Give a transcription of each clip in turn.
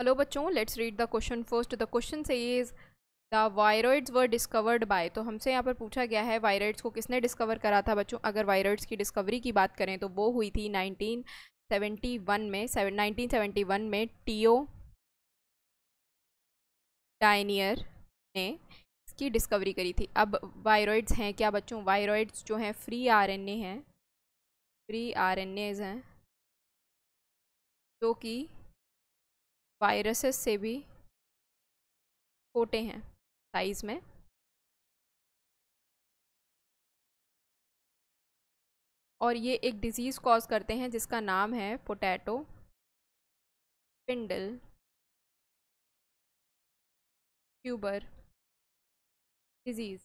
hello बच्चों let's read the question first the question says is the viroids were discovered by तो हमसे यहाँ पर पूछा गया है वायरॉइड्स को किसने डिस्कवर करा था बच्चों अगर वायरॉइड्स की डिस्कवरी की बात करें तो वो हुई थी 1971 में 1971 में टीओ डाइनियर ने इसकी डिस्कवरी करी थी अब वायरॉइड्स हैं क्या बच्चों वायरॉइड्स जो हैं फ्री ए हैं फ्री एज हैं जो कि वायरसेस से भी छोटे हैं साइज़ में और ये एक डिज़ीज़ कॉज करते हैं जिसका नाम है potato spindle tuber disease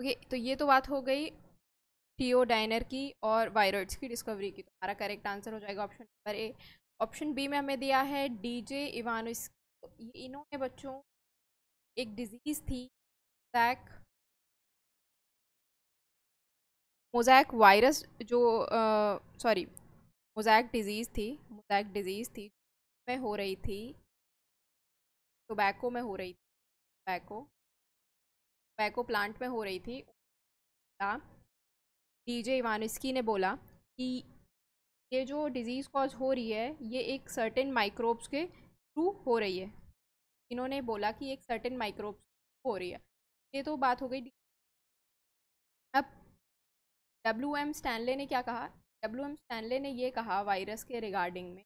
okay तो ये तो बात हो गई टीओ डाइनर की और वायरोइड्स की डिस्कवरी की तो हमारा करेक्ट आंसर हो जाएगा option number A option B में हमें दिया है डीजे इवानोस इन्होंने बच्चों एक डिजीज़ थी मोजैक मोजैक वायरस जो सॉरी मोजैक डिजीज़ थी मोजैक डिजीज़ थी में हो रही थी टोबैको में हो रही थी टोबैको टोबैको प्लांट में हो रही थी हाँ, डीजे इवानस्की ने बोला कि ये जो डिज़ीज़ कॉज हो रही है ये एक सर्टेन माइक्रोब्स के थ्रू हो रही है इन्होंने बोला कि एक सर्टेन माइक्रोब्स हो रही है ये तो बात हो गई अब डब्ल्यू एम स्टैनले ने क्या कहा डब्ल्यू एम स्टैनले ने ये कहा वायरस के रिगार्डिंग में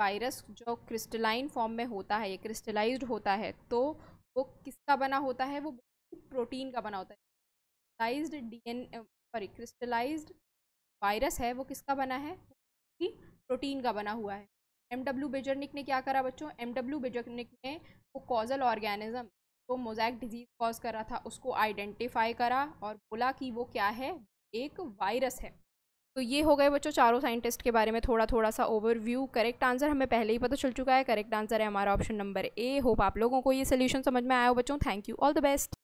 वायरस जो क्रिस्टलाइन फॉर्म में होता है ये क्रिस्टलाइज्ड होता है तो वो किसका बना होता है वो प्रोटीन का बना होता है crystallised DN sorry crystallised virus है वो किसका बना है प्रोटीन का बना हुआ है एम डब्ल्यू बेजरनिक ने क्या करा बच्चों एम डब्ल्यू बेजरनिक ने वो कॉजल ऑर्गेनिज्म जो मोजैक डिजीज़ कॉज कर रहा था उसको आइडेंटिफाई करा और बोला कि वो क्या है एक वायरस है तो ये हो गए बच्चों चारों साइंटिस्ट के बारे में थोड़ा थोड़ा सा ओवरव्यू करेक्ट आंसर हमें पहले ही पता चल चुका है करेक्ट आंसर है हमारा ऑप्शन नंबर ए होप आप लोगों को ये सोल्यूशन समझ में आया हो बच्चों thank you all the best